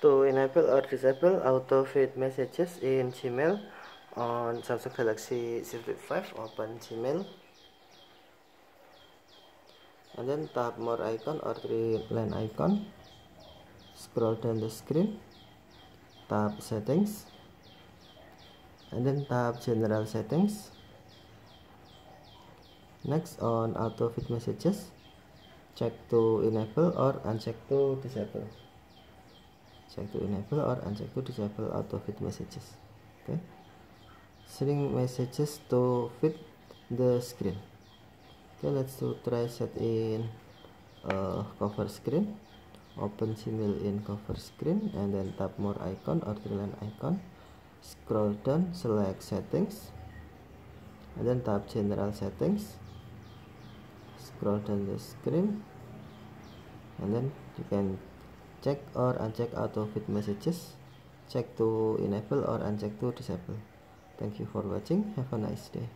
to enable or disable auto feed messages in Gmail on Samsung Galaxy Z Flip 5 open Gmail and then tap more icon or three line icon scroll down the screen tap settings and then tap general settings next on auto feed messages check to enable or uncheck to disable check to enable or uncheck to disable auto feed messages okay sending messages to fit the screen okay let's to try set in uh, cover screen open gmail in cover screen and then tap more icon or three line icon scroll down select settings and then tap general settings scroll down the screen and then you can check or uncheck auto feed messages check to enable or uncheck to disable thank you for watching have a nice day